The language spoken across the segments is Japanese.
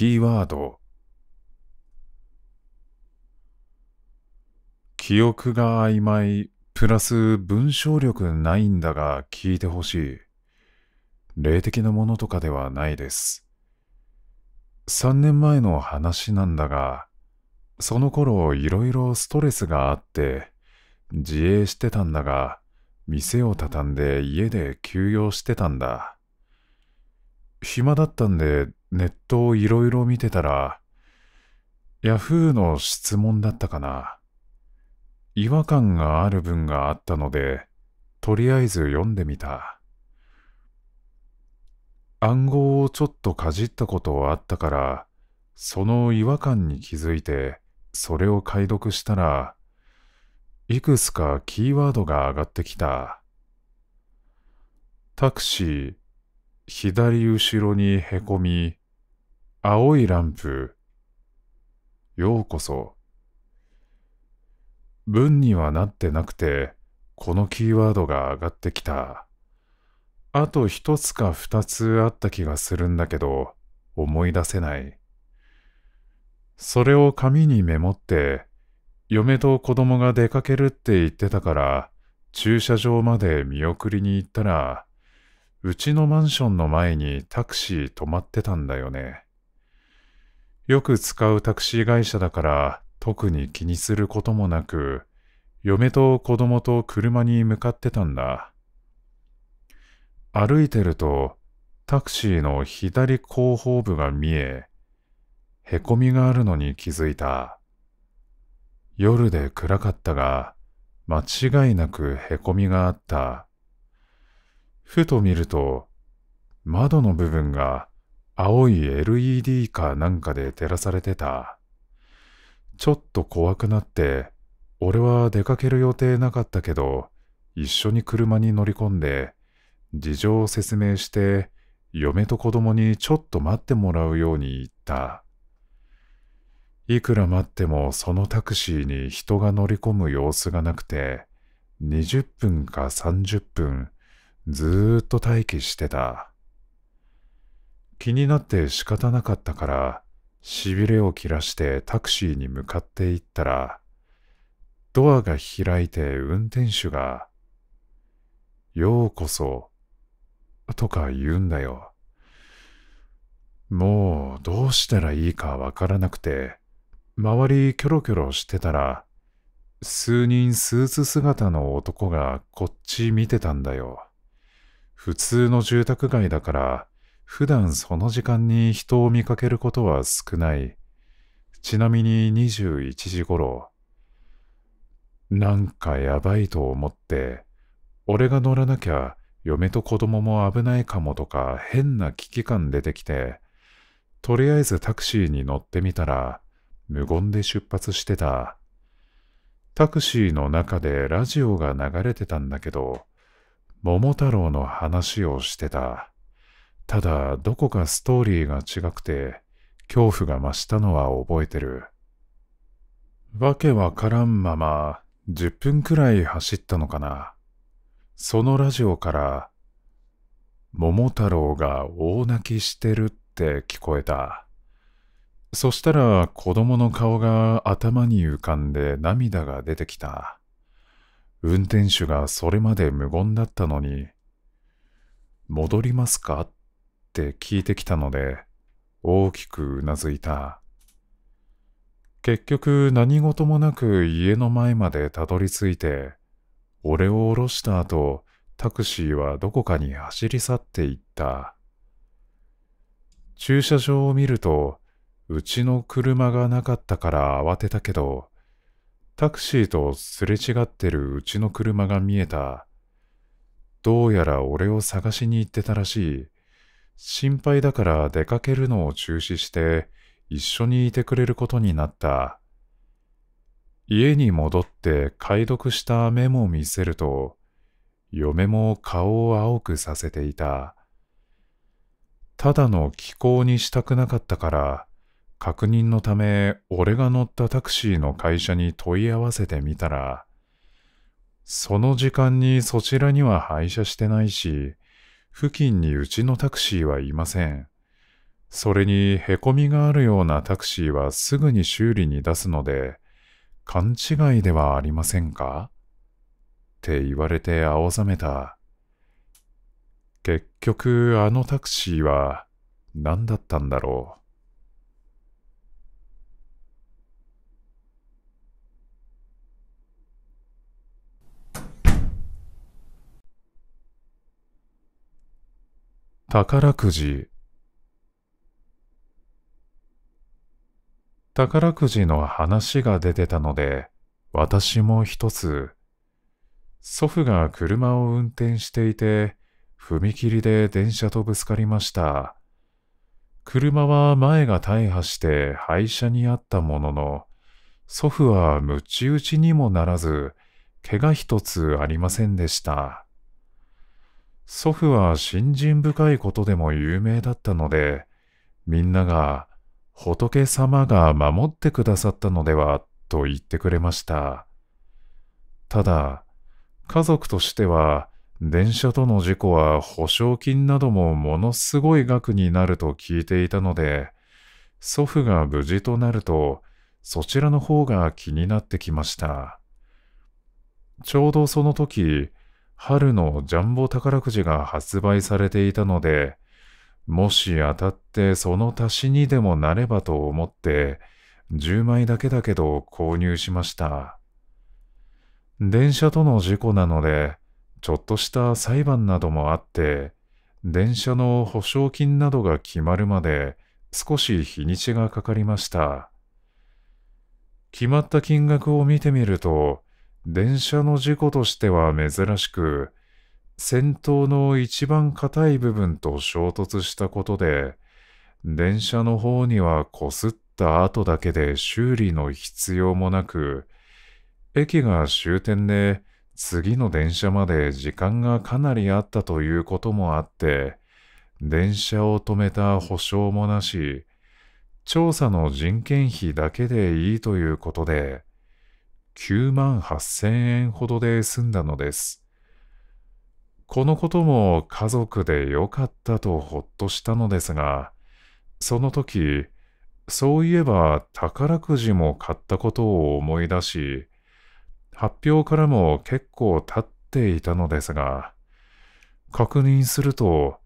キーワード記憶が曖昧プラス文章力ないんだが聞いてほしい霊的なものとかではないです3年前の話なんだがその頃いろいろストレスがあって自営してたんだが店を畳んで家で休養してたんだ暇だったんでネットをいろいろ見てたら、ヤフーの質問だったかな。違和感がある文があったので、とりあえず読んでみた。暗号をちょっとかじったことはあったから、その違和感に気づいて、それを解読したら、いくつかキーワードが上がってきた。タクシー、左後ろにへこみ、青いランプ、ようこそ。文にはなってなくて、このキーワードが上がってきた。あと一つか二つあった気がするんだけど、思い出せない。それを紙にメモって、嫁と子供が出かけるって言ってたから、駐車場まで見送りに行ったら、うちのマンションの前にタクシー止まってたんだよね。よく使うタクシー会社だから特に気にすることもなく、嫁と子供と車に向かってたんだ。歩いてるとタクシーの左後方部が見え、へこみがあるのに気づいた。夜で暗かったが、間違いなくへこみがあった。ふと見ると、窓の部分が青い LED かなんかで照らされてた。ちょっと怖くなって、俺は出かける予定なかったけど、一緒に車に乗り込んで、事情を説明して、嫁と子供にちょっと待ってもらうように言った。いくら待ってもそのタクシーに人が乗り込む様子がなくて、20分か30分、ずーっと待機してた。気になって仕方なかったから、しびれを切らしてタクシーに向かって行ったら、ドアが開いて運転手が、ようこそ、とか言うんだよ。もうどうしたらいいかわからなくて、周りキョロキョロしてたら、数人スーツ姿の男がこっち見てたんだよ。普通の住宅街だから、普段その時間に人を見かけることは少ない。ちなみに21時頃、なんかやばいと思って、俺が乗らなきゃ嫁と子供も危ないかもとか変な危機感出てきて、とりあえずタクシーに乗ってみたら、無言で出発してた。タクシーの中でラジオが流れてたんだけど、桃太郎の話をしてた。ただ、どこかストーリーが違くて、恐怖が増したのは覚えてる。わけわからんまま、10分くらい走ったのかな。そのラジオから、桃太郎が大泣きしてるって聞こえた。そしたら子供の顔が頭に浮かんで涙が出てきた。運転手がそれまで無言だったのに、戻りますかって聞いてきたので、大きくうなずいた。結局何事もなく家の前までたどり着いて、俺を降ろした後、タクシーはどこかに走り去っていった。駐車場を見ると、うちの車がなかったから慌てたけど、タクシーとすれ違ってるうちの車が見えた。どうやら俺を探しに行ってたらしい。心配だから出かけるのを中止して一緒にいてくれることになった。家に戻って解読したメモを見せると、嫁も顔を青くさせていた。ただの気候にしたくなかったから、確認のため俺が乗ったタクシーの会社に問い合わせてみたら、その時間にそちらには廃車してないし、付近にうちのタクシーはいません。それにへこみがあるようなタクシーはすぐに修理に出すので、勘違いではありませんかって言われて青ざめた。結局あのタクシーは何だったんだろう。宝くじ宝くじの話が出てたので、私も一つ、祖父が車を運転していて、踏切で電車とぶつかりました。車は前が大破して廃車にあったものの、祖父はむち打ちにもならず、怪我一つありませんでした。祖父は信心深いことでも有名だったので、みんなが仏様が守ってくださったのではと言ってくれました。ただ、家族としては、電車との事故は保証金などもものすごい額になると聞いていたので、祖父が無事となると、そちらの方が気になってきました。ちょうどその時、春のジャンボ宝くじが発売されていたので、もし当たってその足しにでもなればと思って、10枚だけだけど購入しました。電車との事故なので、ちょっとした裁判などもあって、電車の保証金などが決まるまで少し日にちがかかりました。決まった金額を見てみると、電車の事故としては珍しく、先頭の一番硬い部分と衝突したことで、電車の方にはこすった後だけで修理の必要もなく、駅が終点で次の電車まで時間がかなりあったということもあって、電車を止めた保証もなし、調査の人件費だけでいいということで、9万8千円ほどで済んだのです。このことも家族でよかったとほっとしたのですが、その時、そういえば宝くじも買ったことを思い出し、発表からも結構経っていたのですが、確認すると、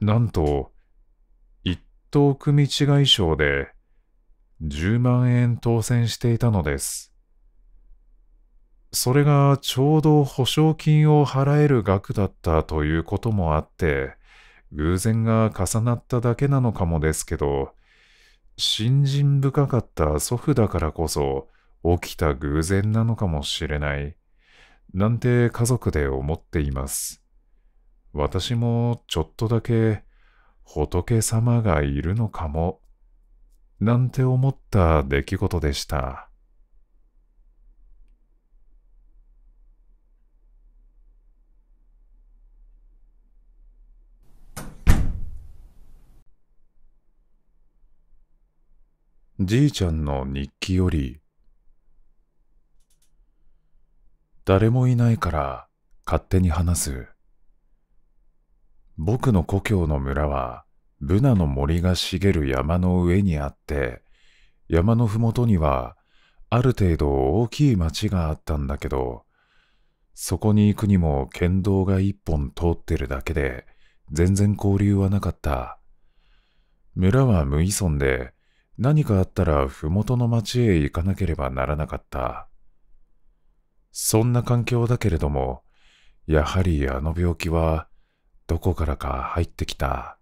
なんと、一等組違い賞で10万円当選していたのです。それがちょうど保証金を払える額だったということもあって、偶然が重なっただけなのかもですけど、信心深かった祖父だからこそ起きた偶然なのかもしれない、なんて家族で思っています。私もちょっとだけ仏様がいるのかも、なんて思った出来事でした。じいちゃんの日記より、誰もいないから勝手に話す。僕の故郷の村は、ブナの森が茂る山の上にあって、山のふもとには、ある程度大きい町があったんだけど、そこに行くにも県道が一本通ってるだけで、全然交流はなかった。村は無依存で、何かあったら麓の町へ行かなければならなかった。そんな環境だけれども、やはりあの病気はどこからか入ってきた。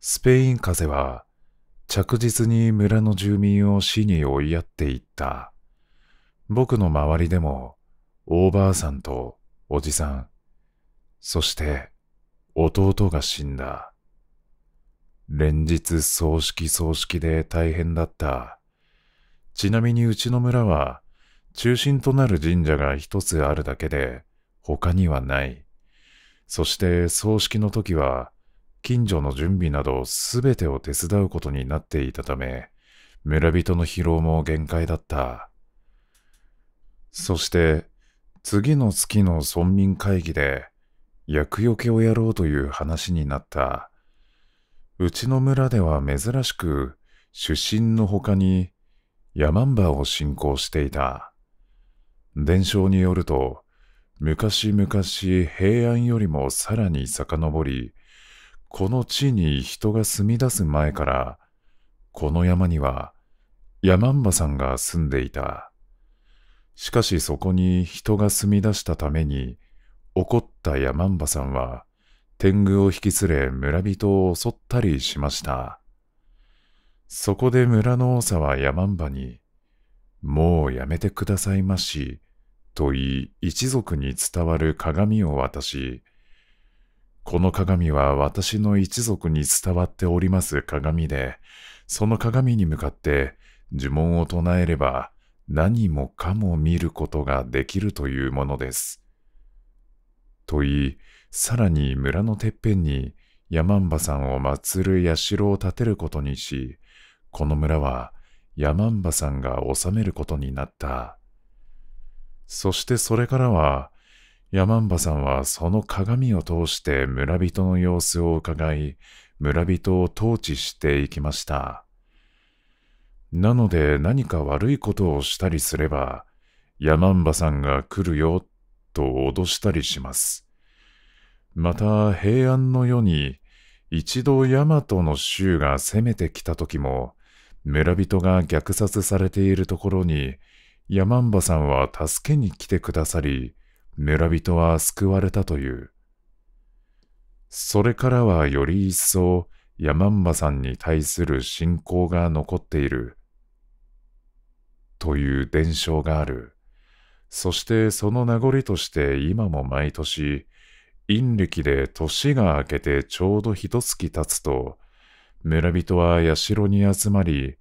スペイン風邪は着実に村の住民を死に追いやっていった。僕の周りでもおばあさんとおじさん、そして弟が死んだ。連日葬式葬式で大変だった。ちなみにうちの村は、中心となる神社が一つあるだけで、他にはない。そして葬式の時は、近所の準備など全てを手伝うことになっていたため、村人の疲労も限界だった。そして、次の月の村民会議で、厄除けをやろうという話になった。うちの村では珍しく、出身の他にヤマンバを信仰していた。伝承によると、昔々平安よりもさらに遡り、この地に人が住み出す前から、この山にはヤマンバさんが住んでいた。しかしそこに人が住み出したために、怒ったヤマンバさんは、天狗を引き連れ村人を襲ったりしました。そこで村のさは山んばに、もうやめてくださいまし、と言い一族に伝わる鏡を渡し、この鏡は私の一族に伝わっております鏡で、その鏡に向かって呪文を唱えれば何もかも見ることができるというものです。と言い、さらに村のてっぺんに山んばさんを祀る社を建てることにし、この村は山んばさんが治めることになった。そしてそれからは、山んばさんはその鏡を通して村人の様子を伺い、村人を統治していきました。なので何か悪いことをしたりすれば、山んばさんが来るよと脅したりします。また平安の世に一度大和の州が攻めてきた時も村人が虐殺されているところに山んさんは助けに来てくださり村人は救われたというそれからはより一層山んさんに対する信仰が残っているという伝承があるそしてその名残として今も毎年陰暦で年が明けてちょうど一月経つと、村人は社に集まり、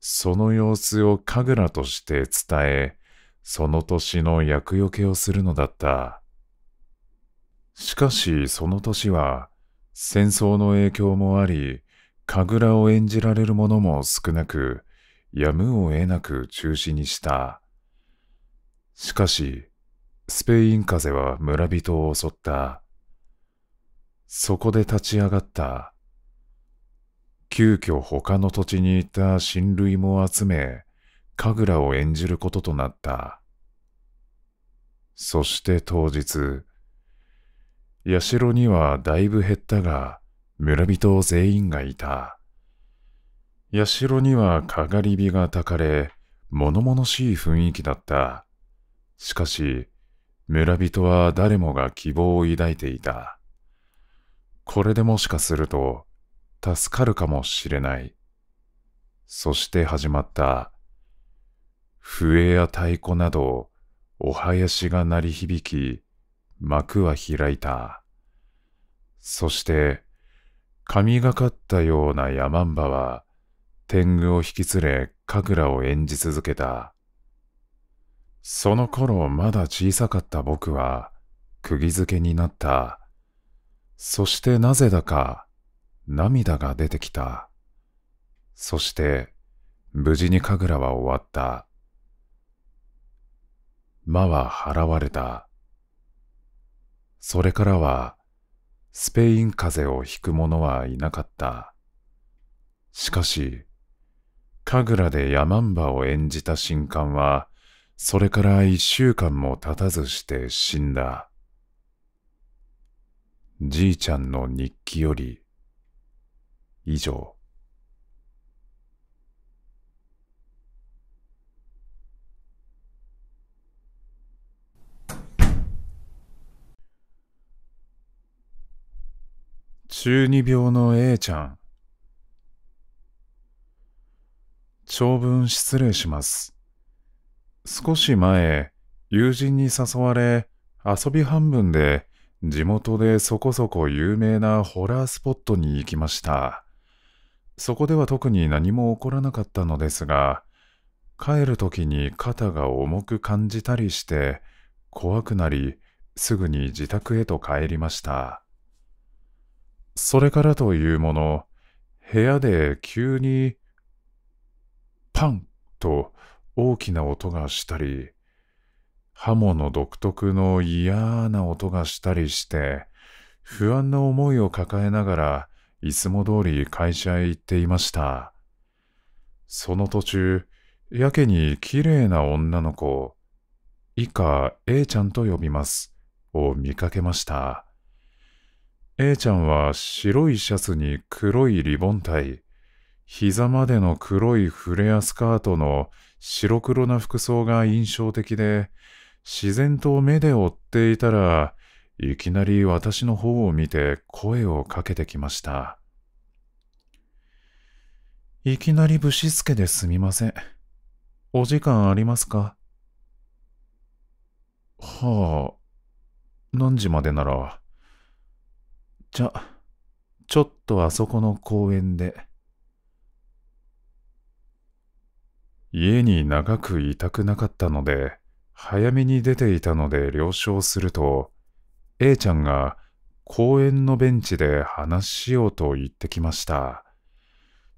その様子を神楽として伝え、その年の厄除けをするのだった。しかしその年は、戦争の影響もあり、神楽を演じられる者も少なく、やむを得なく中止にした。しかし、スペイン風邪は村人を襲った。そこで立ち上がった。急遽他の土地にいた親類も集め、神楽を演じることとなった。そして当日、社にはだいぶ減ったが、村人全員がいた。社にはかがり火がたかれ、物々しい雰囲気だった。しかし、村人は誰もが希望を抱いていた。これでもしかすると助かるかもしれない。そして始まった笛や太鼓などお囃子が鳴り響き幕は開いた。そして神がかったような山んばは天狗を引き連れ神楽を演じ続けた。その頃まだ小さかった僕は釘付けになったそしてなぜだか涙が出てきた。そして無事に神楽は終わった。魔は払われた。それからはスペイン風邪をひく者はいなかった。しかし、神楽でヤマンバを演じた新刊は、それから一週間も経たずして死んだ。じいちゃんの日記より以上中二病の A ちゃん長文失礼します少し前友人に誘われ遊び半分で地元でそこそこ有名なホラースポットに行きました。そこでは特に何も起こらなかったのですが、帰る時に肩が重く感じたりして、怖くなり、すぐに自宅へと帰りました。それからというもの、部屋で急に、パンと大きな音がしたり、刃物独特の嫌な音がしたりして、不安な思いを抱えながら、いつも通り会社へ行っていました。その途中、やけに綺麗な女の子、以下 A ちゃんと呼びます、を見かけました。A ちゃんは白いシャツに黒いリボン体、膝までの黒いフレアスカートの白黒な服装が印象的で、自然と目で追っていたら、いきなり私の方を見て声をかけてきました。いきなりぶしつけですみません。お時間ありますかはあ、何時までなら。じゃ、ちょっとあそこの公園で。家に長くいたくなかったので、早めに出ていたので了承すると、A ちゃんが公園のベンチで話しようと言ってきました。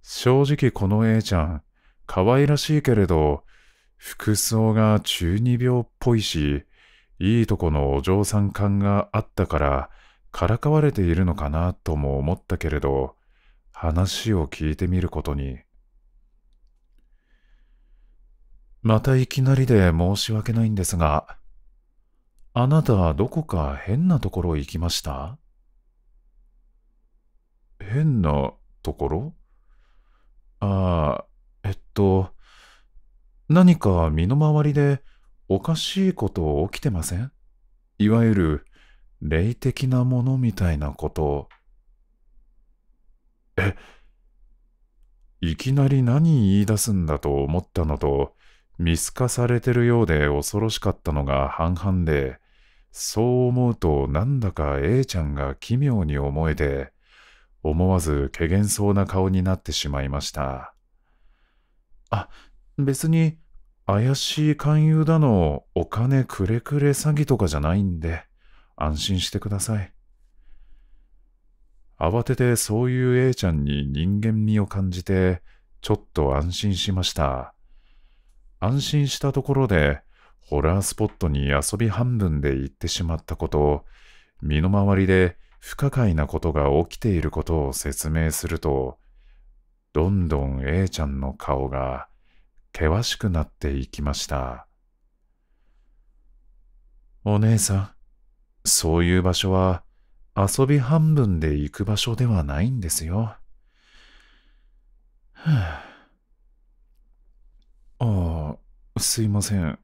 正直この A ちゃん、可愛らしいけれど、服装が中二病っぽいし、いいとこのお嬢さん感があったから、からかわれているのかなとも思ったけれど、話を聞いてみることに。またいきなりで申し訳ないんですが、あなたどこか変なところ行きました変なところああ、えっと、何か身の回りでおかしいこと起きてませんいわゆる霊的なものみたいなこと。え、いきなり何言い出すんだと思ったのと、見透かされてるようで恐ろしかったのが半々で、そう思うとなんだか A ちゃんが奇妙に思えて、思わず怪げそうな顔になってしまいました。あ、別に怪しい勧誘だの、お金くれくれ詐欺とかじゃないんで、安心してください。慌ててそういう A ちゃんに人間味を感じて、ちょっと安心しました。安心したところで、ホラースポットに遊び半分で行ってしまったこと、身の回りで不可解なことが起きていることを説明すると、どんどん A ちゃんの顔が険しくなっていきました。お姉さん、そういう場所は遊び半分で行く場所ではないんですよ。はあああ、すいません。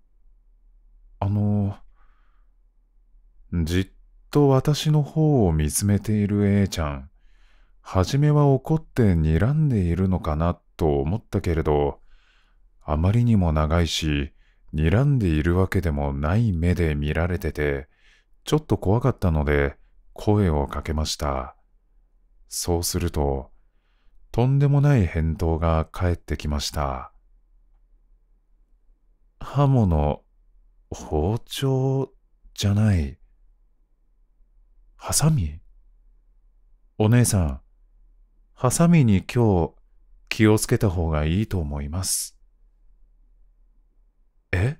あの、じっと私の方を見つめている A ちゃん。はじめは怒って睨んでいるのかなと思ったけれど、あまりにも長いし、睨んでいるわけでもない目で見られてて、ちょっと怖かったので声をかけました。そうすると、とんでもない返答が返ってきました。刃物、包丁じゃない。ハサミお姉さん、ハサミに今日気をつけた方がいいと思います。え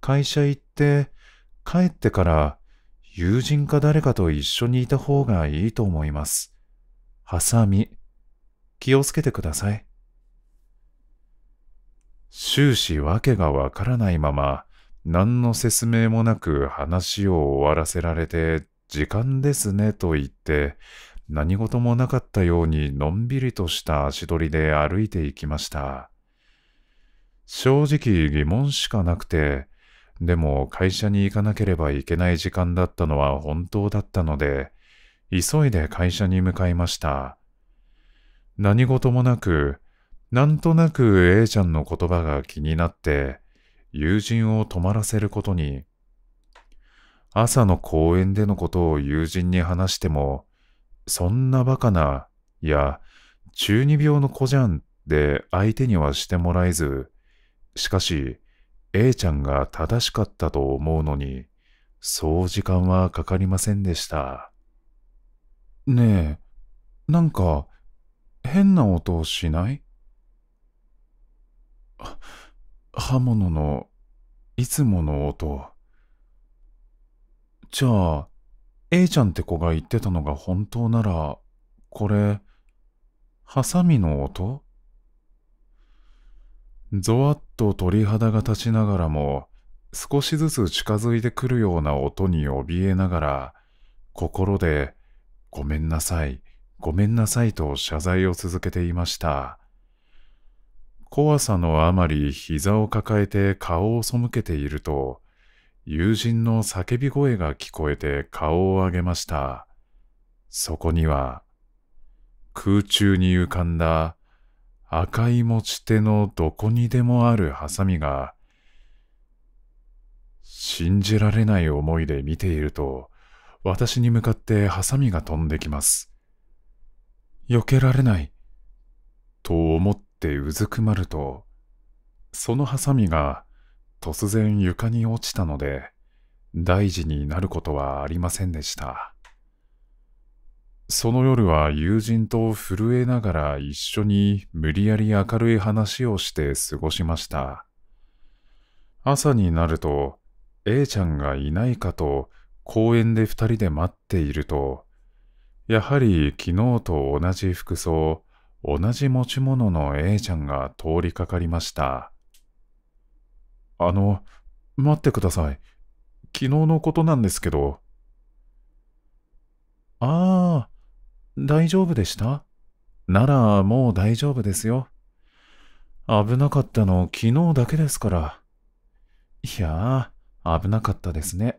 会社行って帰ってから友人か誰かと一緒にいた方がいいと思います。ハサミ、気をつけてください。終始わけがわからないまま、何の説明もなく話を終わらせられて、時間ですねと言って、何事もなかったようにのんびりとした足取りで歩いていきました。正直疑問しかなくて、でも会社に行かなければいけない時間だったのは本当だったので、急いで会社に向かいました。何事もなく、なんとなく A ちゃんの言葉が気になって、友人を泊まらせることに。朝の公園でのことを友人に話しても、そんなバカな、いや、中二病の子じゃんで相手にはしてもらえず、しかし、A ちゃんが正しかったと思うのに、そう時間はかかりませんでした。ねえ、なんか、変な音しない刃物のいつもの音。じゃあ、A ちゃんって子が言ってたのが本当なら、これ、ハサミの音ゾワッと鳥肌が立ちながらも、少しずつ近づいてくるような音に怯えながら、心で、ごめんなさい、ごめんなさいと謝罪を続けていました。怖さのあまり膝を抱えて顔を背けていると、友人の叫び声が聞こえて顔を上げました。そこには、空中に浮かんだ赤い持ち手のどこにでもあるハサミが、信じられない思いで見ていると、私に向かってハサミが飛んできます。避けられない、と思っってうずくまると、そのハサミが突然床に落ちたので、大事になることはありませんでした。その夜は友人と震えながら一緒に無理やり明るい話をして過ごしました。朝になると、A ちゃんがいないかと公園で二人で待っていると、やはり昨日と同じ服装、同じ持ち物の A ちゃんが通りかかりました。あの、待ってください。昨日のことなんですけど。ああ、大丈夫でしたならもう大丈夫ですよ。危なかったの昨日だけですから。いやあ、危なかったですね。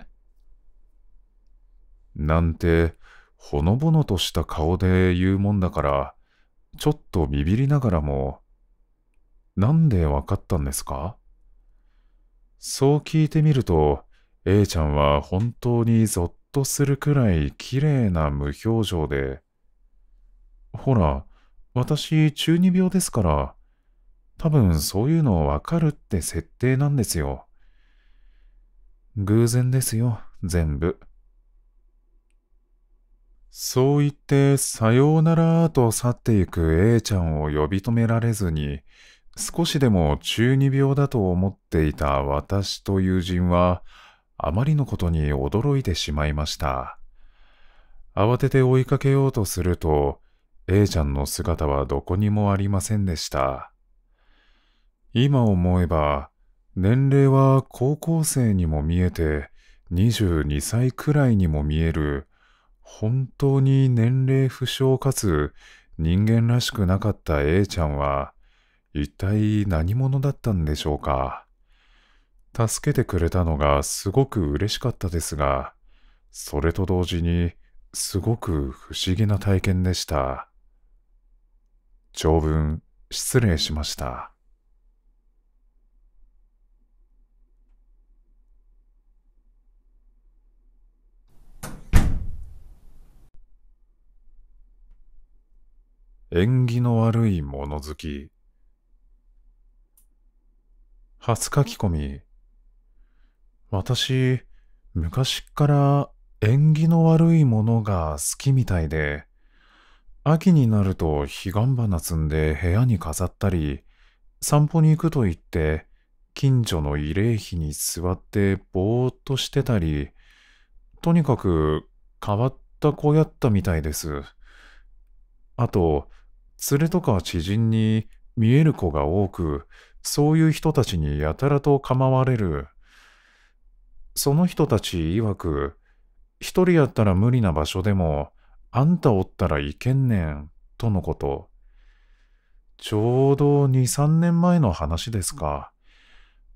なんて、ほのぼのとした顔で言うもんだから、ちょっとビビりながらも、なんでわかったんですかそう聞いてみると、A ちゃんは本当にゾッとするくらい綺麗な無表情で、ほら、私中二病ですから、多分そういうのわかるって設定なんですよ。偶然ですよ、全部。そう言って、さようならと去っていく A ちゃんを呼び止められずに、少しでも中二病だと思っていた私と友人は、あまりのことに驚いてしまいました。慌てて追いかけようとすると、A ちゃんの姿はどこにもありませんでした。今思えば、年齢は高校生にも見えて、22歳くらいにも見える、本当に年齢不詳かつ人間らしくなかった A ちゃんは一体何者だったんでしょうか。助けてくれたのがすごく嬉しかったですが、それと同時にすごく不思議な体験でした。長文失礼しました。縁起の悪い物好き。初書き込み。私、昔から縁起の悪いものが好きみたいで、秋になると彼岸花摘んで部屋に飾ったり、散歩に行くと言って、近所の慰霊碑に座ってぼーっとしてたり、とにかく変わった子やったみたいです。あと、連れとか知人に見える子が多く、そういう人たちにやたらと構われる。その人たち曰く、一人やったら無理な場所でも、あんたおったらいけんねん、とのこと。ちょうど二三年前の話ですか。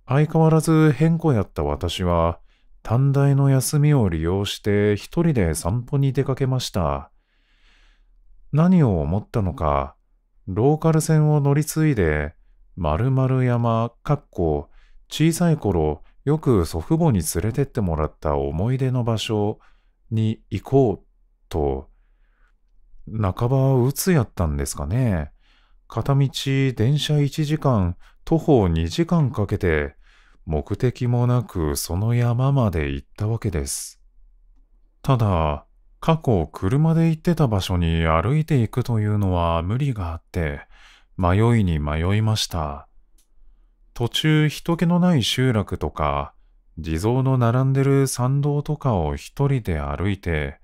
相変わらず変更やった私は、短大の休みを利用して一人で散歩に出かけました。何を思ったのか、ローカル線を乗り継いで、〇〇山、かっこ、小さい頃、よく祖父母に連れてってもらった思い出の場所に行こうと、半ば鬱やったんですかね。片道電車1時間、徒歩2時間かけて、目的もなくその山まで行ったわけです。ただ、過去車で行ってた場所に歩いていくというのは無理があって、迷いに迷いました。途中人気のない集落とか、地蔵の並んでる参道とかを一人で歩いて、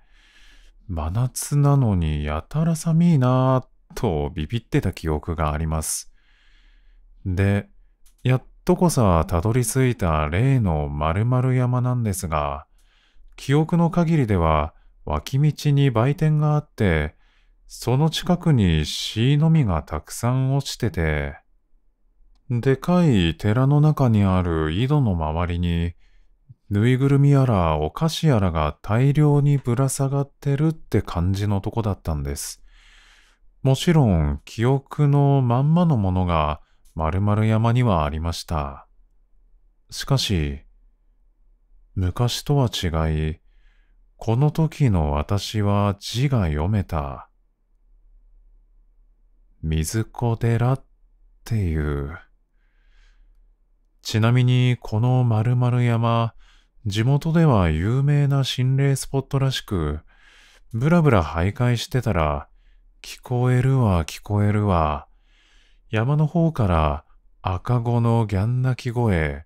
真夏なのにやたら寒いなぁとビビってた記憶があります。で、やっとこさたどり着いた例の〇〇山なんですが、記憶の限りでは脇道に売店があって、その近くに椎の実がたくさん落ちてて、でかい寺の中にある井戸の周りに、ぬいぐるみやらお菓子やらが大量にぶら下がってるって感じのとこだったんです。もちろん記憶のまんまのものが丸々山にはありました。しかし、昔とは違い、この時の私は字が読めた。水子寺っていう。ちなみにこの〇〇山、地元では有名な心霊スポットらしく、ぶらぶら徘徊してたら、聞こえるわ聞こえるわ、山の方から赤子のギャン泣き声、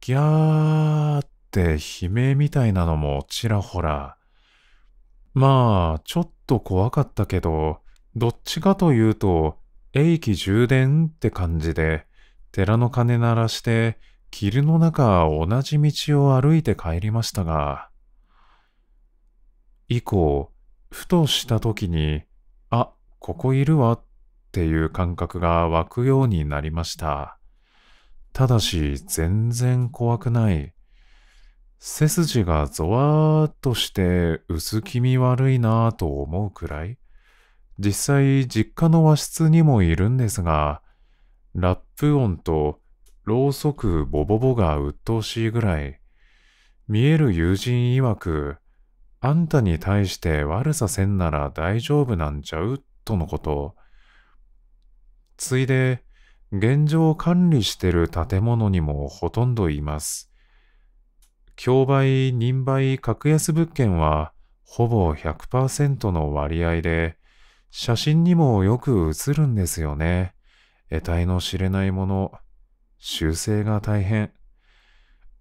ギャーっって悲鳴みたいなのもちらほら。まあ、ちょっと怖かったけど、どっちかというと、英気充電って感じで、寺の鐘鳴らして、霧の中同じ道を歩いて帰りましたが、以降、ふとした時に、あ、ここいるわっていう感覚が湧くようになりました。ただし、全然怖くない。背筋がゾワーっとして薄気味悪いなぁと思うくらい、実際実家の和室にもいるんですが、ラップ音とろうそくボボボが鬱陶しいぐらい、見える友人曰く、あんたに対して悪させんなら大丈夫なんちゃうとのこと。ついで、現状管理してる建物にもほとんどいます。競売、任売、格安物件はほぼ100%の割合で、写真にもよく写るんですよね。得体の知れないもの、修正が大変。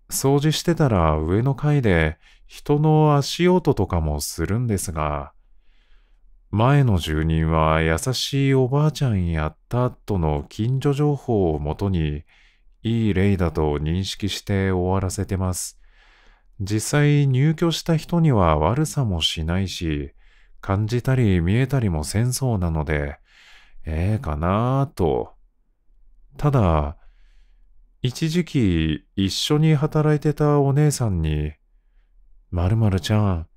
掃除してたら上の階で人の足音とかもするんですが、前の住人は優しいおばあちゃんやったとの近所情報をもとに、いい例だと認識して終わらせてます。実際入居した人には悪さもしないし、感じたり見えたりもせんそうなので、ええー、かなぁと。ただ、一時期一緒に働いてたお姉さんに、まるまるちゃん、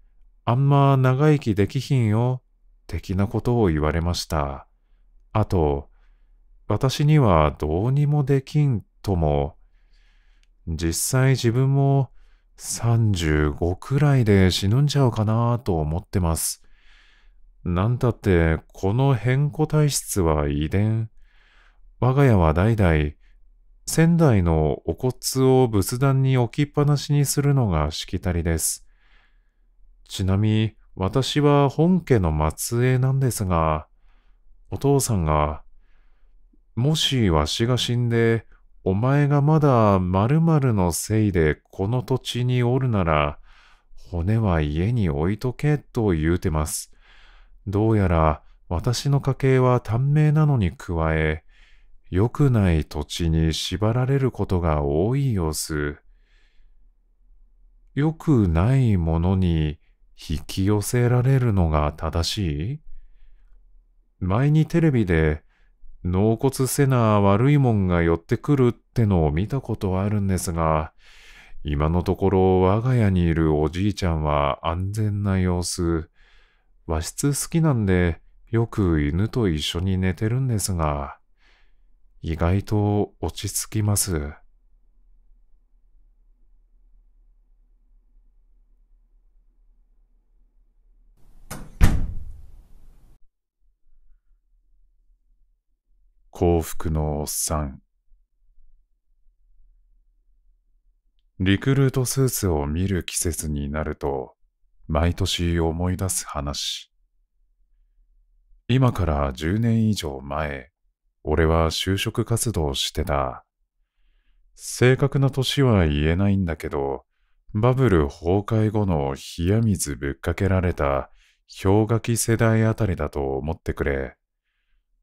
あんま長生きできひんよ、的なことを言われました。あと、私にはどうにもできんとも、実際自分も35くらいで死ぬんじゃうかなと思ってます。なんたって、この変故体質は遺伝。我が家は代々、仙台のお骨を仏壇に置きっぱなしにするのがしきたりです。ちなみに、私は本家の末裔なんですが、お父さんが、もしわしが死んで、お前がまだ〇〇のせいでこの土地におるなら、骨は家に置いとけと言うてます。どうやら私の家系は短命なのに加え、良くない土地に縛られることが多い様子。良くないものに引き寄せられるのが正しい前にテレビで納骨せな悪いもんが寄ってくるってのを見たことはあるんですが、今のところ我が家にいるおじいちゃんは安全な様子。和室好きなんでよく犬と一緒に寝てるんですが、意外と落ち着きます。幸福のおっさん。リクルートスーツを見る季節になると、毎年思い出す話。今から10年以上前、俺は就職活動してた。正確な年は言えないんだけど、バブル崩壊後の冷や水ぶっかけられた氷河期世代あたりだと思ってくれ。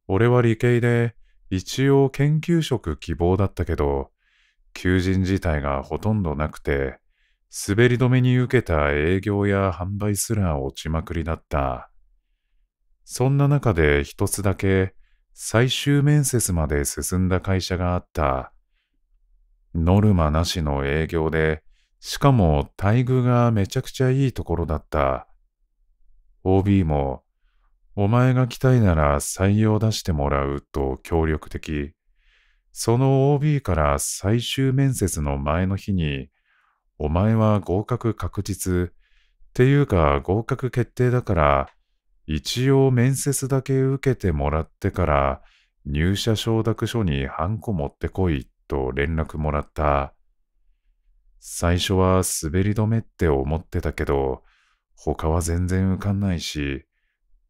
俺は理系で一応研究職希望だったけど、求人自体がほとんどなくて、滑り止めに受けた営業や販売すら落ちまくりだった。そんな中で一つだけ最終面接まで進んだ会社があった。ノルマなしの営業で、しかも待遇がめちゃくちゃいいところだった。OB もお前が来たいなら採用出してもらうと協力的。その OB から最終面接の前の日に、お前は合格確実っていうか合格決定だから、一応面接だけ受けてもらってから入社承諾書にハンコ持ってこいと連絡もらった。最初は滑り止めって思ってたけど、他は全然浮かんないし、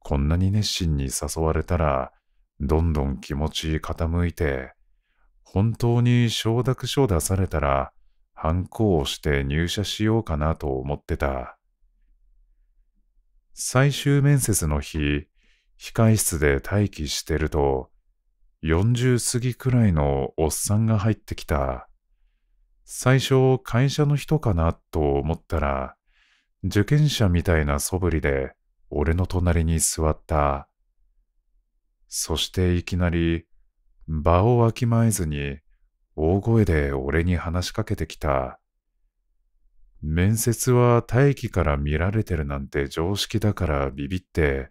こんなに熱心に誘われたら、どんどん気持ち傾いて、本当に承諾書出されたら、反抗をして入社しようかなと思ってた。最終面接の日、控室で待機してると、40過ぎくらいのおっさんが入ってきた。最初会社の人かなと思ったら、受験者みたいな素振りで、俺の隣に座った。そしていきなり、場をわきまえずに、大声で俺に話しかけてきた。面接は大気から見られてるなんて常識だからビビって、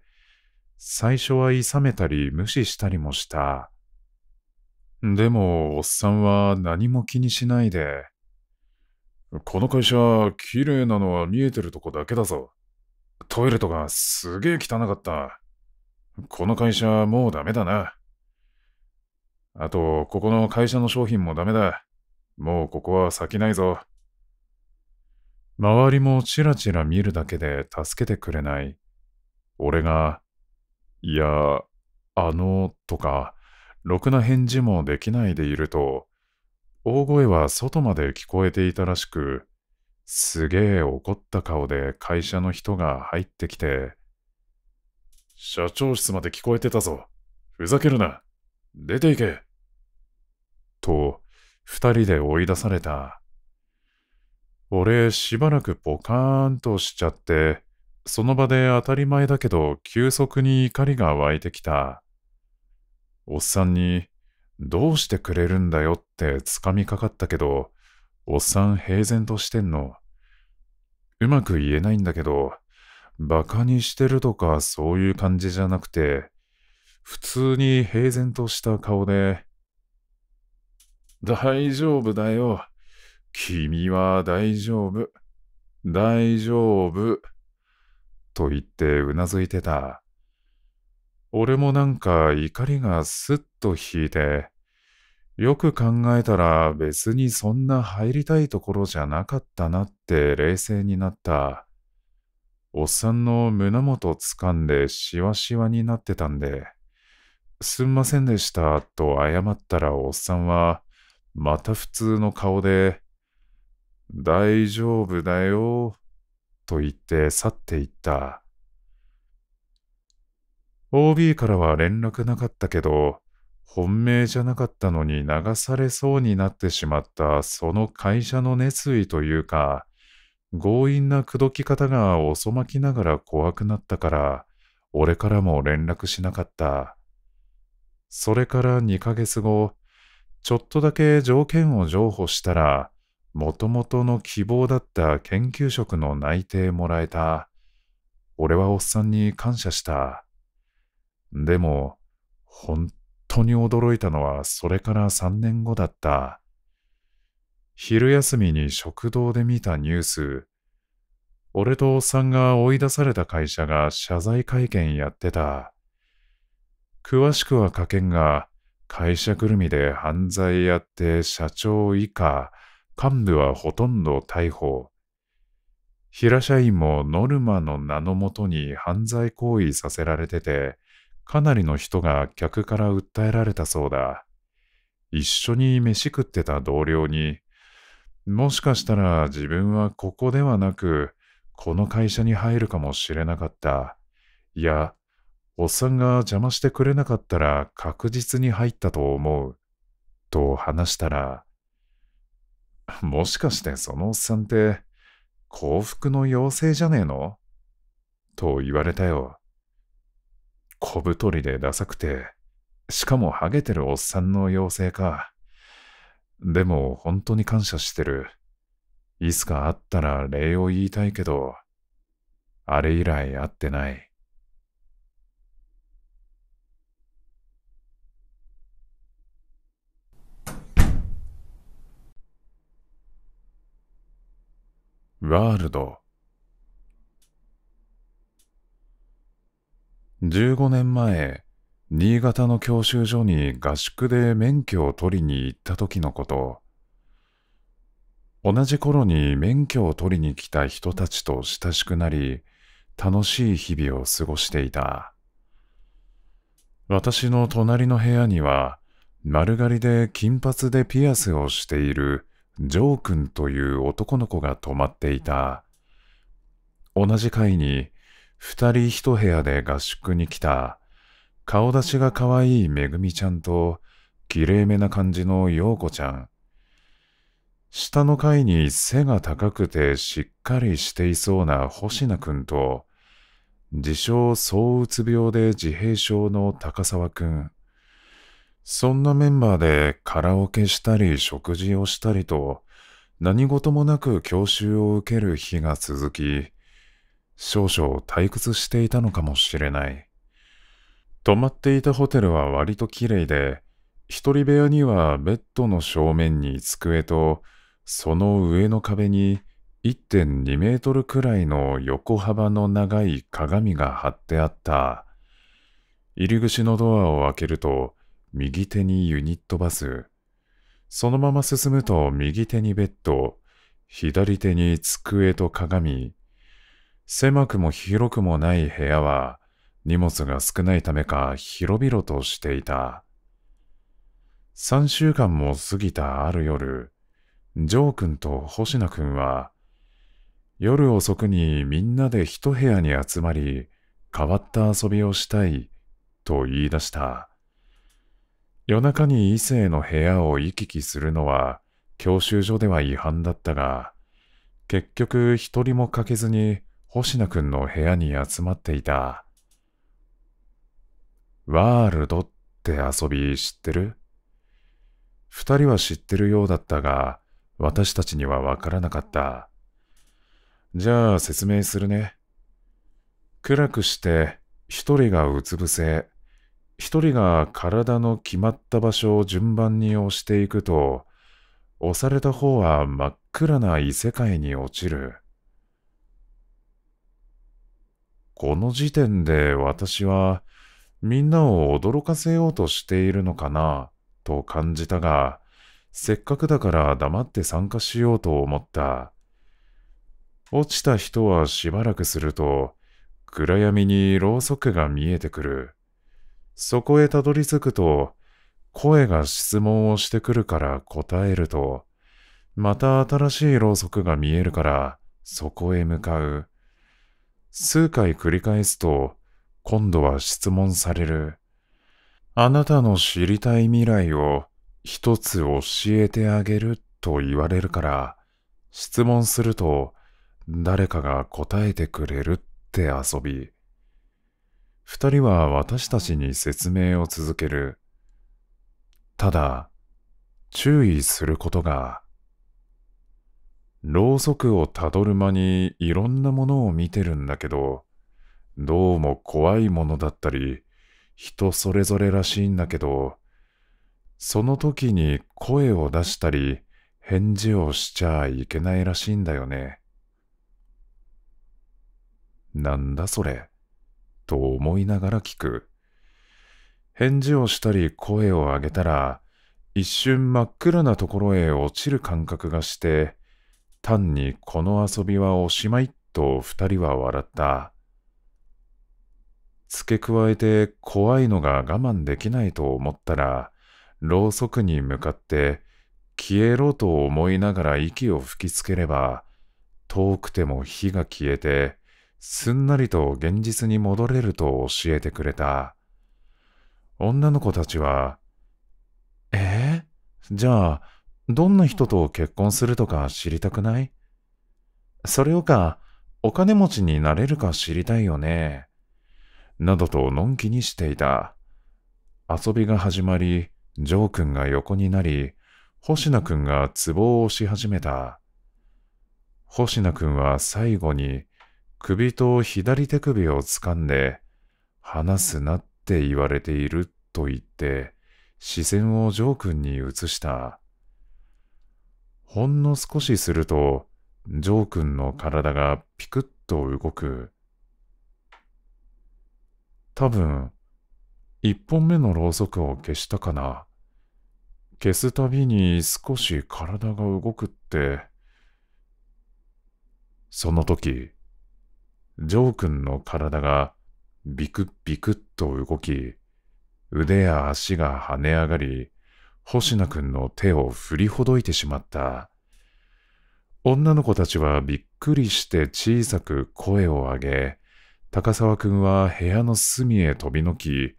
最初はいさめたり無視したりもした。でも、おっさんは何も気にしないで、この会社、綺麗なのは見えてるとこだけだぞ。トイレとかすげえ汚かった。この会社もうダメだな。あと、ここの会社の商品もダメだ。もうここは先ないぞ。周りもチラチラ見るだけで助けてくれない。俺が、いや、あの、とか、ろくな返事もできないでいると、大声は外まで聞こえていたらしく、すげえ怒った顔で会社の人が入ってきて、社長室まで聞こえてたぞ。ふざけるな。出て行け。と、二人で追い出された。俺、しばらくポカーンとしちゃって、その場で当たり前だけど、急速に怒りが湧いてきた。おっさんに、どうしてくれるんだよって掴みかかったけど、おっさん平然としてんの。うまく言えないんだけど、馬鹿にしてるとかそういう感じじゃなくて、普通に平然とした顔で、大丈夫だよ。君は大丈夫。大丈夫。と言ってうなずいてた。俺もなんか怒りがすっと引いて、よく考えたら別にそんな入りたいところじゃなかったなって冷静になった。おっさんの胸元掴んでしわしわになってたんで、すんませんでしたと謝ったらおっさんは、また普通の顔で、大丈夫だよ、と言って去っていった。OB からは連絡なかったけど、本命じゃなかったのに流されそうになってしまったその会社の熱意というか、強引な口説き方が遅まきながら怖くなったから、俺からも連絡しなかった。それから2ヶ月後、ちょっとだけ条件を譲歩したら、もともとの希望だった研究職の内定もらえた。俺はおっさんに感謝した。でも、本当に驚いたのはそれから3年後だった。昼休みに食堂で見たニュース。俺とおっさんが追い出された会社が謝罪会見やってた。詳しくは書けんが、会社ぐるみで犯罪やって社長以下、幹部はほとんど逮捕。平社員もノルマの名のもとに犯罪行為させられてて、かなりの人が客から訴えられたそうだ。一緒に飯食ってた同僚に、もしかしたら自分はここではなく、この会社に入るかもしれなかった。いや、おっさんが邪魔してくれなかったら確実に入ったと思う。と話したら、もしかしてそのおっさんって幸福の妖精じゃねえのと言われたよ。小太りでダサくて、しかもハゲてるおっさんの妖精か。でも本当に感謝してる。いつか会ったら礼を言いたいけど、あれ以来会ってない。ワールド15年前、新潟の教習所に合宿で免許を取りに行った時のこと。同じ頃に免許を取りに来た人たちと親しくなり、楽しい日々を過ごしていた。私の隣の部屋には、丸刈りで金髪でピアスをしているジョー君という男の子が泊まっていた。同じ階に二人一部屋で合宿に来た、顔出しが可愛いめぐみちゃんと、綺麗めな感じのようこちゃん。下の階に背が高くてしっかりしていそうな星名くんと、自称躁うつ病で自閉症の高沢くん。そんなメンバーでカラオケしたり食事をしたりと、何事もなく教習を受ける日が続き、少々退屈していたのかもしれない。泊まっていたホテルは割と綺麗で、一人部屋にはベッドの正面に机と、その上の壁に1.2メートルくらいの横幅の長い鏡が貼ってあった。入り口のドアを開けると、右手にユニットバス。そのまま進むと右手にベッド、左手に机と鏡、狭くも広くもない部屋は荷物が少ないためか広々としていた。三週間も過ぎたある夜、ジョー君と星名君は夜遅くにみんなで一部屋に集まり変わった遊びをしたいと言い出した。夜中に異性の部屋を行き来するのは教習所では違反だったが、結局一人もかけずに星名くんの部屋に集まっていた。ワールドって遊び知ってる二人は知ってるようだったが、私たちにはわからなかった。じゃあ説明するね。暗くして、一人がうつ伏せ、一人が体の決まった場所を順番に押していくと、押された方は真っ暗な異世界に落ちる。この時点で私はみんなを驚かせようとしているのかなと感じたが、せっかくだから黙って参加しようと思った。落ちた人はしばらくすると暗闇にろうそくが見えてくる。そこへたどり着くと声が質問をしてくるから答えると、また新しいろうそくが見えるからそこへ向かう。数回繰り返すと、今度は質問される。あなたの知りたい未来を一つ教えてあげると言われるから、質問すると誰かが答えてくれるって遊び。二人は私たちに説明を続ける。ただ、注意することがろうそくをたどる間にいろんなものを見てるんだけど、どうも怖いものだったり、人それぞれらしいんだけど、その時に声を出したり、返事をしちゃいけないらしいんだよね。なんだそれ、と思いながら聞く。返事をしたり声を上げたら、一瞬真っ暗なところへ落ちる感覚がして、単にこの遊びはおしまいと二人は笑った。付け加えて怖いのが我慢できないと思ったら、ろうそくに向かって消えろと思いながら息を吹きつければ、遠くても火が消えて、すんなりと現実に戻れると教えてくれた。女の子たちは、えじゃあ、どんな人と結婚するとか知りたくないそれをか、お金持ちになれるか知りたいよね。などとのんきにしていた。遊びが始まり、ジョー君が横になり、星名君がツボを押し始めた。星名君は最後に、首と左手首を掴んで、話すなって言われていると言って、視線をジョー君に移した。ほんの少しすると、ジョー君の体がピクッと動く。多分、一本目のろうそくを消したかな。消すたびに少し体が動くって。その時、ジョー君の体がビクッビクッと動き、腕や足が跳ね上がり、星名くんの手を振りほどいてしまった。女の子たちはびっくりして小さく声を上げ、高沢くんは部屋の隅へ飛びのき、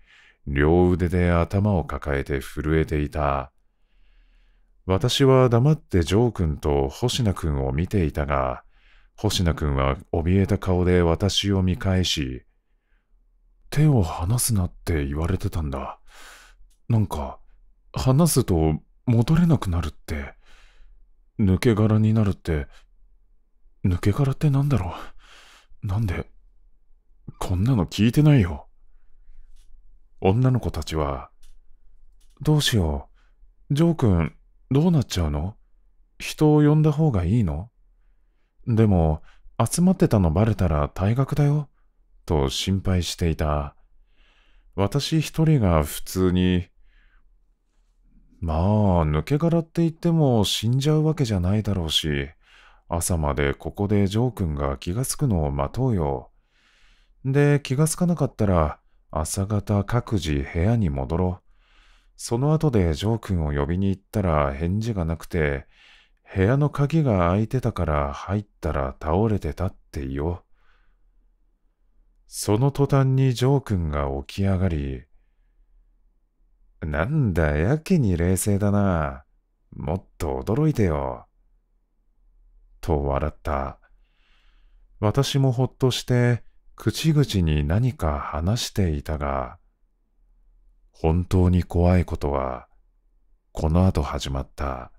両腕で頭を抱えて震えていた。私は黙ってジョー君と星名君を見ていたが、星名君は怯えた顔で私を見返し、手を離すなって言われてたんだ。なんか、話すと戻れなくなるって、抜け殻になるって、抜け殻ってなんだろう。なんで、こんなの聞いてないよ。女の子たちは、どうしよう。ジョー君、どうなっちゃうの人を呼んだ方がいいのでも、集まってたのバレたら退学だよ、と心配していた。私一人が普通にまあ、抜け殻って言っても死んじゃうわけじゃないだろうし、朝までここでジョー君が気がつくのを待とうよ。で、気がつかなかったら、朝方各自部屋に戻ろう。その後でジョー君を呼びに行ったら返事がなくて、部屋の鍵が開いてたから入ったら倒れてたってよ。その途端にジョー君が起き上がり、なんだ、やけに冷静だな。もっと驚いてよ。と笑った。私もほっとして、口々に何か話していたが、本当に怖いことは、この後始まった。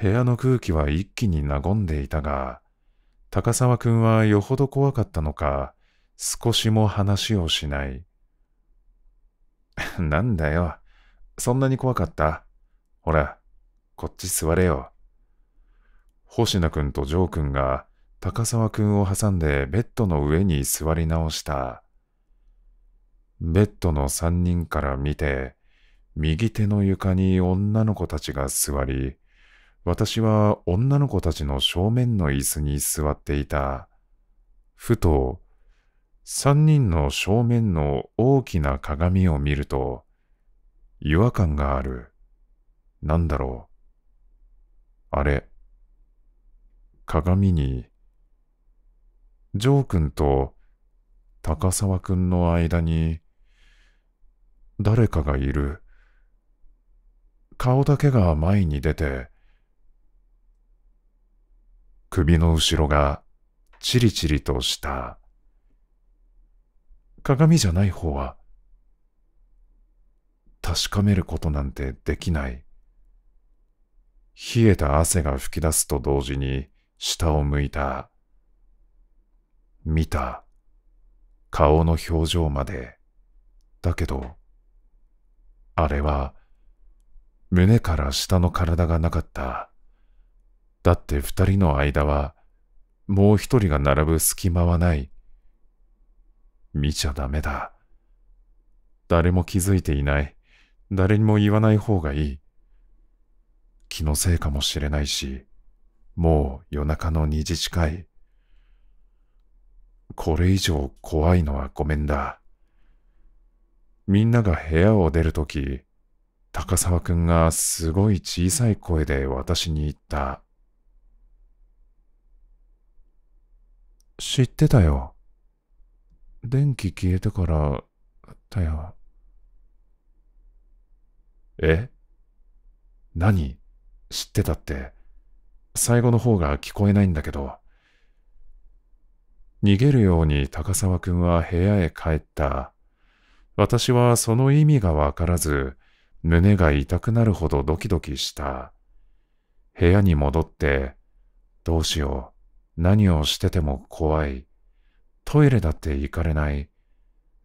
部屋の空気は一気に和んでいたが、高沢くんはよほど怖かったのか、少しも話をしない。なんだよ。そんなに怖かったほら、こっち座れよ。星名くんとジョーくんが高沢くんを挟んでベッドの上に座り直した。ベッドの三人から見て、右手の床に女の子たちが座り、私は女の子たちの正面の椅子に座っていた。ふと、三人の正面の大きな鏡を見ると、違和感がある。なんだろう。あれ。鏡に、ジョー君と高沢君の間に、誰かがいる。顔だけが前に出て、首の後ろがチリチリとした。鏡じゃない方は、確かめることなんてできない。冷えた汗が噴き出すと同時に下を向いた。見た。顔の表情まで。だけど、あれは、胸から下の体がなかった。だって二人の間は、もう一人が並ぶ隙間はない。見ちゃダメだ。誰も気づいていない。誰にも言わない方がいい。気のせいかもしれないし、もう夜中の2時近い。これ以上怖いのはごめんだ。みんなが部屋を出るとき、高沢くんがすごい小さい声で私に言った。知ってたよ。電気消えてから、だよ。え何知ってたって。最後の方が聞こえないんだけど。逃げるように高沢くんは部屋へ帰った。私はその意味がわからず、胸が痛くなるほどドキドキした。部屋に戻って、どうしよう。何をしてても怖い。トイレだって行かれない、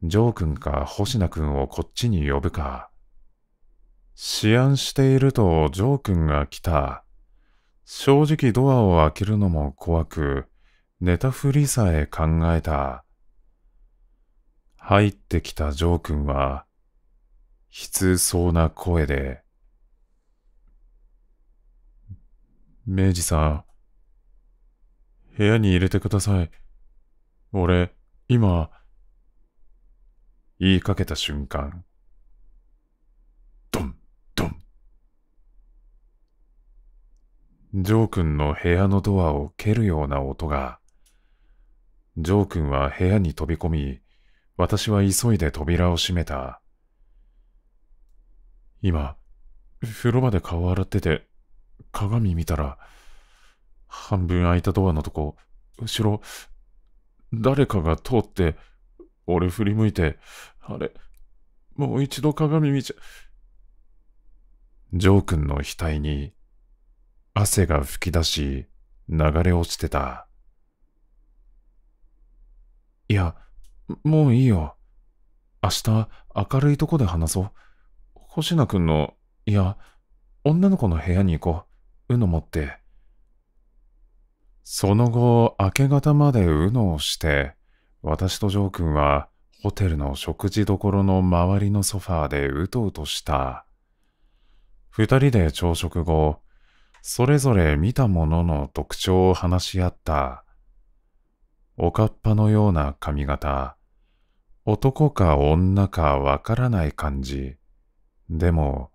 ジョー君か星名君をこっちに呼ぶか。思案しているとジョー君が来た。正直ドアを開けるのも怖く、寝たふりさえ考えた。入ってきたジョー君は、悲痛そうな声で、明治さん、部屋に入れてください。俺、今、言いかけた瞬間、ドン、ドン。ジョー君の部屋のドアを蹴るような音が、ジョー君は部屋に飛び込み、私は急いで扉を閉めた。今、風呂場で顔洗ってて、鏡見たら、半分開いたドアのとこ、後ろ、誰かが通って、俺振り向いて、あれ、もう一度鏡見ちゃ、ジョー君の額に汗が噴き出し流れ落ちてた。いや、もういいよ。明日明るいとこで話そう。星名君の、いや、女の子の部屋に行こう。うの持って。その後、明け方までうのをして、私とジョー君はホテルの食事処の周りのソファーでうとうとした。二人で朝食後、それぞれ見たものの特徴を話し合った。おかっぱのような髪型。男か女かわからない感じ。でも、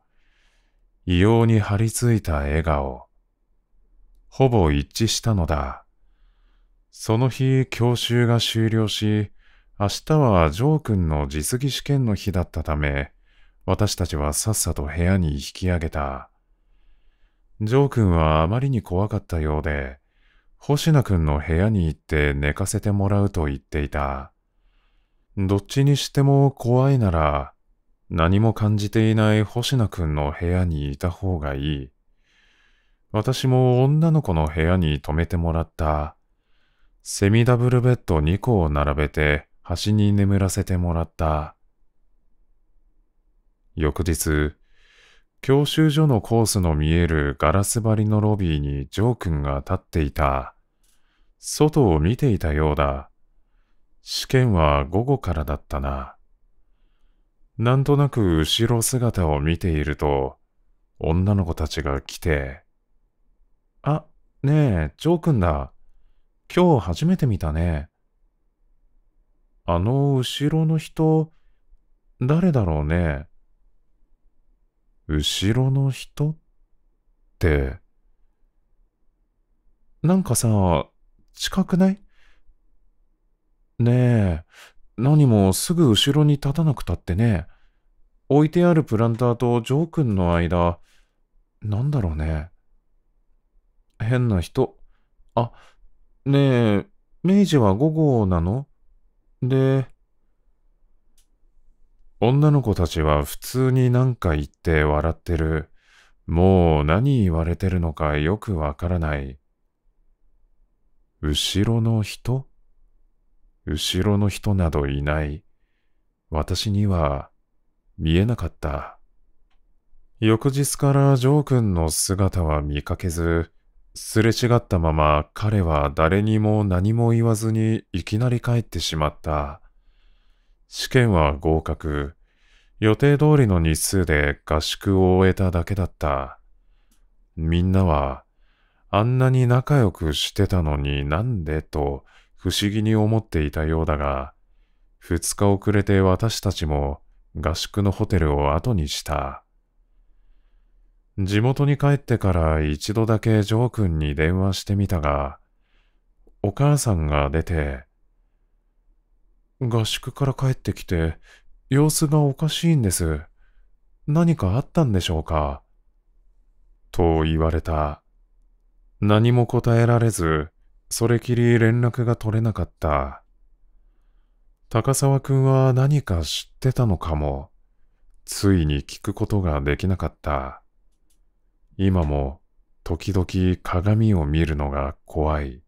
異様に張り付いた笑顔。ほぼ一致したのだ。その日、教習が終了し、明日はジョー君の実技試験の日だったため、私たちはさっさと部屋に引き上げた。ジョー君はあまりに怖かったようで、星名君の部屋に行って寝かせてもらうと言っていた。どっちにしても怖いなら、何も感じていない星名君の部屋にいた方がいい。私も女の子の部屋に泊めてもらった。セミダブルベッド2個を並べて端に眠らせてもらった。翌日、教習所のコースの見えるガラス張りのロビーにジョー君が立っていた。外を見ていたようだ。試験は午後からだったな。なんとなく後ろ姿を見ていると、女の子たちが来て、あ、ねえ、ジョー君だ。今日初めて見たね。あの後ろの人、誰だろうね。後ろの人って、なんかさ、近くないねえ、何もすぐ後ろに立たなくたってね。置いてあるプランターとジョー君の間、なんだろうね。変な人。あ、ねえ、明治は午後なので、女の子たちは普通に何か言って笑ってる。もう何言われてるのかよくわからない。後ろの人後ろの人などいない。私には見えなかった。翌日からジョー君の姿は見かけず、すれ違ったまま彼は誰にも何も言わずにいきなり帰ってしまった。試験は合格。予定通りの日数で合宿を終えただけだった。みんなは、あんなに仲良くしてたのになんでと不思議に思っていたようだが、二日遅れて私たちも合宿のホテルを後にした。地元に帰ってから一度だけジョー君に電話してみたが、お母さんが出て、合宿から帰ってきて、様子がおかしいんです。何かあったんでしょうかと言われた。何も答えられず、それきり連絡が取れなかった。高沢くんは何か知ってたのかも、ついに聞くことができなかった。今も時々鏡を見るのが怖い。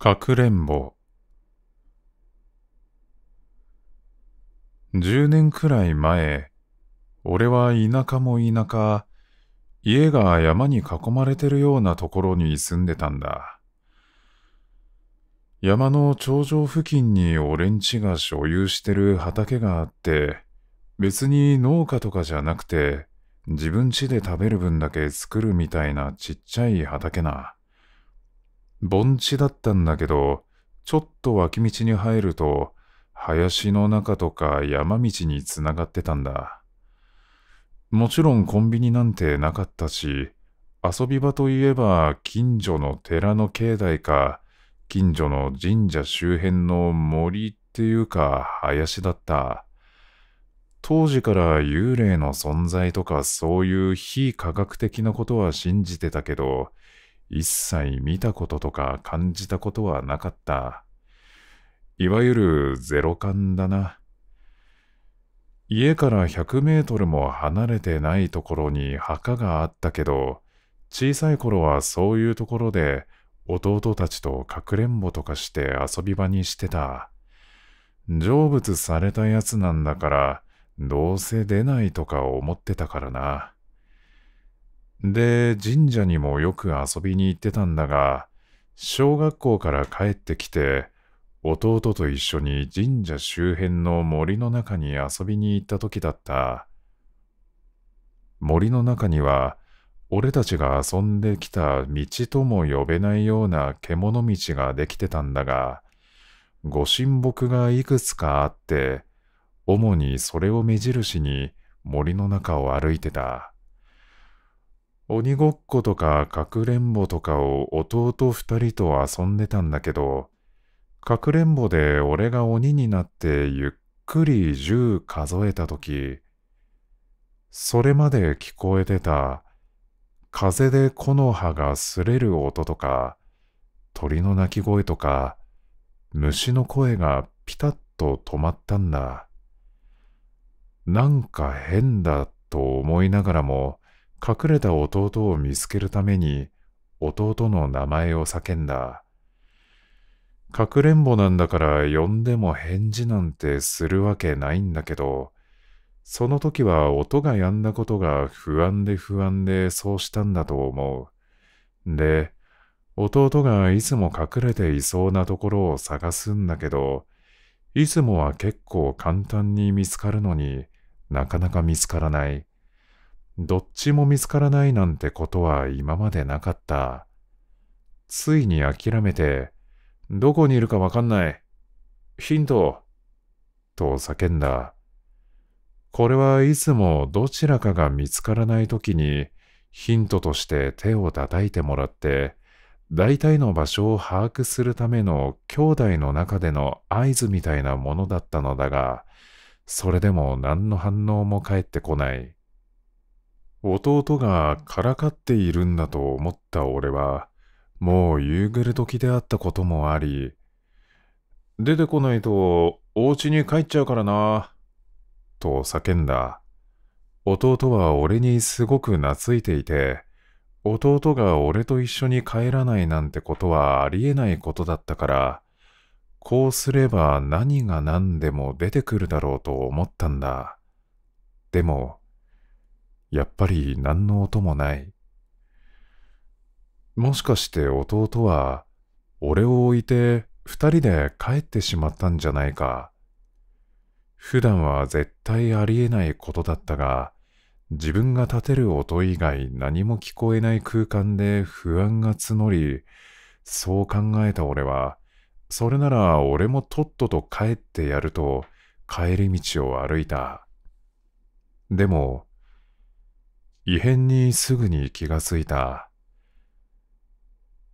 かくれんぼ10年くらい前俺は田舎も田舎家が山に囲まれてるようなところに住んでたんだ山の頂上付近に俺んちが所有してる畑があって、別に農家とかじゃなくて、自分家で食べる分だけ作るみたいなちっちゃい畑な。盆地だったんだけど、ちょっと脇道に入ると、林の中とか山道に繋がってたんだ。もちろんコンビニなんてなかったし、遊び場といえば近所の寺の境内か、近所の神社周辺の森っていうか林だった。当時から幽霊の存在とかそういう非科学的なことは信じてたけど、一切見たこととか感じたことはなかった。いわゆるゼロ感だな。家から100メートルも離れてないところに墓があったけど、小さい頃はそういうところで弟たちとかくれんぼとかして遊び場にしてた。成仏されたやつなんだから、どうせ出ないとか思ってたからな。で、神社にもよく遊びに行ってたんだが、小学校から帰ってきて、弟と一緒に神社周辺の森の中に遊びに行った時だった。森の中には、俺たちが遊んできた道とも呼べないような獣道ができてたんだが、ご神木がいくつかあって、主にそれを目印に森の中を歩いてた。鬼ごっことかかくれんぼとかを弟二人と遊んでたんだけど、かくれんぼで俺が鬼になってゆっくり十数えたとき、それまで聞こえてた風で木の葉が擦れる音とか、鳥の鳴き声とか、虫の声がピタッと止まったんだ。なんか変だと思いながらも、隠れた弟を見つけるために、弟の名前を叫んだ。かくれんぼなんだから呼んでも返事なんてするわけないんだけど、その時は音が止んだことが不安で不安でそうしたんだと思う。で、弟がいつも隠れていそうなところを探すんだけど、いつもは結構簡単に見つかるのになかなか見つからない。どっちも見つからないなんてことは今までなかった。ついに諦めて、どこにいるかわかんない。ヒントと叫んだ。これはいつもどちらかが見つからない時にヒントとして手を叩いてもらって大体の場所を把握するための兄弟の中での合図みたいなものだったのだがそれでも何の反応も返ってこない弟がからかっているんだと思った俺はもう夕暮れ時であったこともあり出てこないとお家に帰っちゃうからなと叫んだ。弟は俺にすごく懐いていて、弟が俺と一緒に帰らないなんてことはありえないことだったから、こうすれば何が何でも出てくるだろうと思ったんだ。でも、やっぱり何の音もない。もしかして弟は、俺を置いて二人で帰ってしまったんじゃないか。普段は絶対ありえないことだったが、自分が立てる音以外何も聞こえない空間で不安が募り、そう考えた俺は、それなら俺もとっとと帰ってやると帰り道を歩いた。でも、異変にすぐに気がついた。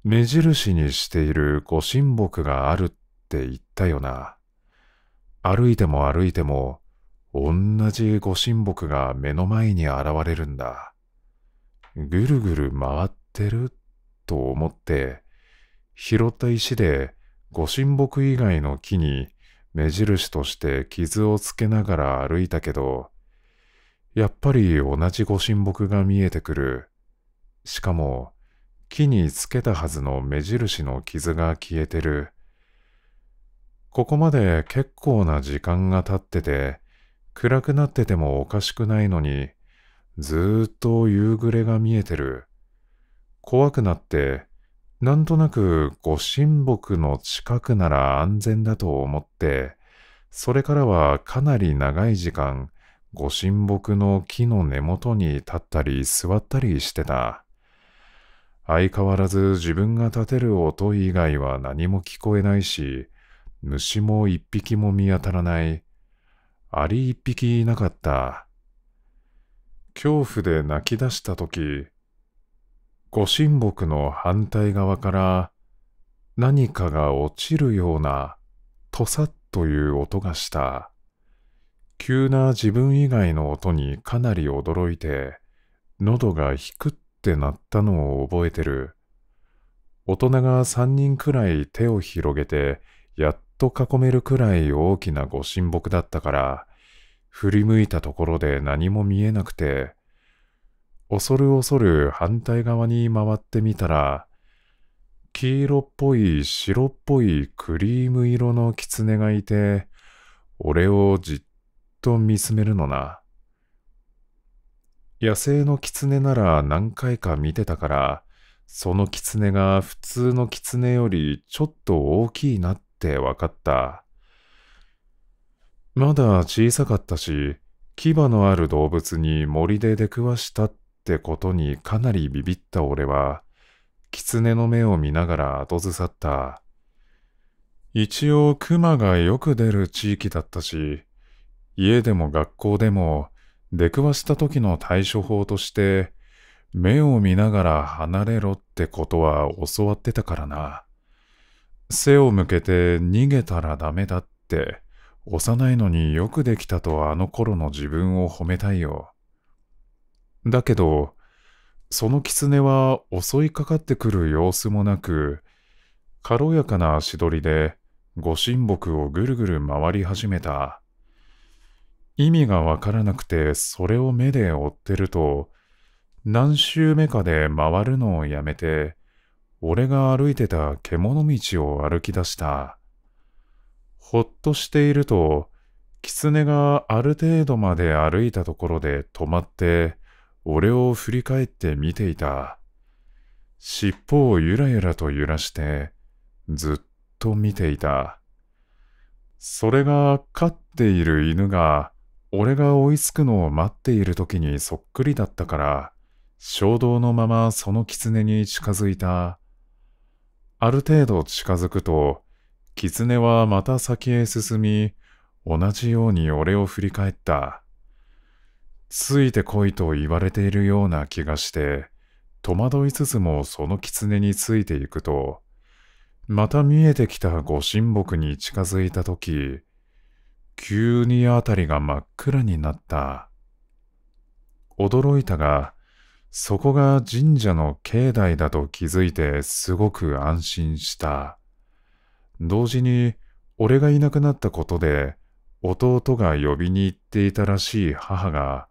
目印にしているご神木があるって言ったよな。歩いても歩いても、同じ御神木が目の前に現れるんだ。ぐるぐる回ってると思って、拾った石で御神木以外の木に目印として傷をつけながら歩いたけど、やっぱり同じ御神木が見えてくる。しかも、木につけたはずの目印の傷が消えてる。ここまで結構な時間が経ってて、暗くなっててもおかしくないのに、ずっと夕暮れが見えてる。怖くなって、なんとなくご神木の近くなら安全だと思って、それからはかなり長い時間、ご神木の木の根元に立ったり座ったりしてた。相変わらず自分が立てる音以外は何も聞こえないし、虫も一匹も見当たらない。アリ一匹いなかった。恐怖で泣き出したとき、ご神木の反対側から何かが落ちるような、とさっという音がした。急な自分以外の音にかなり驚いて、喉がひくって鳴ったのを覚えてる。大人が三人くらい手を広げてやっと囲めるくらい大きなご神木だったから、振り向いたところで何も見えなくて、恐る恐る反対側に回ってみたら、黄色っぽい白っぽいクリーム色の狐がいて、俺をじっと見つめるのな。野生の狐なら何回か見てたから、その狐が普通の狐よりちょっと大きいなって。って分かった。まだ小さかったし、牙のある動物に森で出くわしたってことにかなりビビった俺は、狐の目を見ながら後ずさった。一応熊がよく出る地域だったし、家でも学校でも出くわした時の対処法として、目を見ながら離れろってことは教わってたからな。背を向けて逃げたらダメだって、幼いのによくできたとあの頃の自分を褒めたいよ。だけど、その狐は襲いかかってくる様子もなく、軽やかな足取りでご神木をぐるぐる回り始めた。意味がわからなくてそれを目で追ってると、何周目かで回るのをやめて、俺が歩いてた獣道を歩き出した。ほっとしていると、狐がある程度まで歩いたところで止まって、俺を振り返って見ていた。尻尾をゆらゆらと揺らして、ずっと見ていた。それが飼っている犬が、俺が追いつくのを待っている時にそっくりだったから、衝動のままその狐に近づいたある程度近づくと、狐はまた先へ進み、同じように俺を振り返った。ついてこいと言われているような気がして、戸惑いつつもその狐についていくと、また見えてきたご神木に近づいたとき、急にあたりが真っ暗になった。驚いたが、そこが神社の境内だと気づいてすごく安心した。同時に、俺がいなくなったことで、弟が呼びに行っていたらしい母が、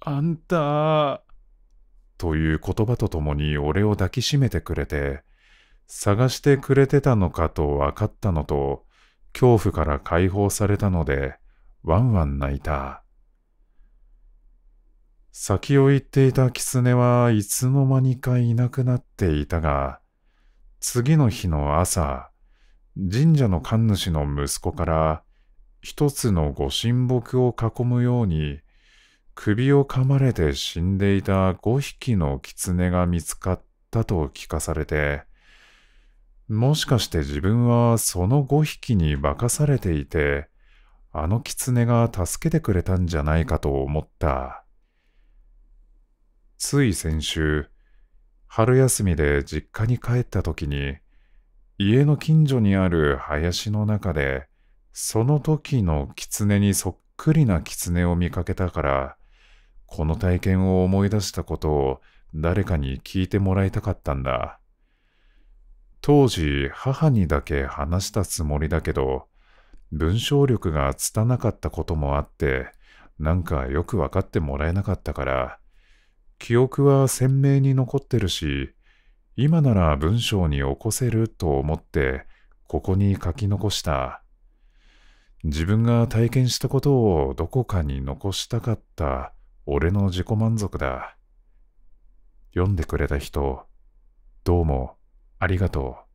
あんた、という言葉とともに俺を抱きしめてくれて、探してくれてたのかと分かったのと、恐怖から解放されたので、ワンワン泣いた。先を行っていた狐はいつの間にかいなくなっていたが、次の日の朝、神社の神主の息子から、一つの御神木を囲むように、首を噛まれて死んでいた五匹の狐が見つかったと聞かされて、もしかして自分はその五匹に化かされていて、あの狐が助けてくれたんじゃないかと思った。つい先週、春休みで実家に帰った時に、家の近所にある林の中で、その時の狐にそっくりな狐を見かけたから、この体験を思い出したことを誰かに聞いてもらいたかったんだ。当時母にだけ話したつもりだけど、文章力が拙なかったこともあって、なんかよくわかってもらえなかったから、記憶は鮮明に残ってるし、今なら文章に起こせると思って、ここに書き残した。自分が体験したことをどこかに残したかった俺の自己満足だ。読んでくれた人、どうもありがとう。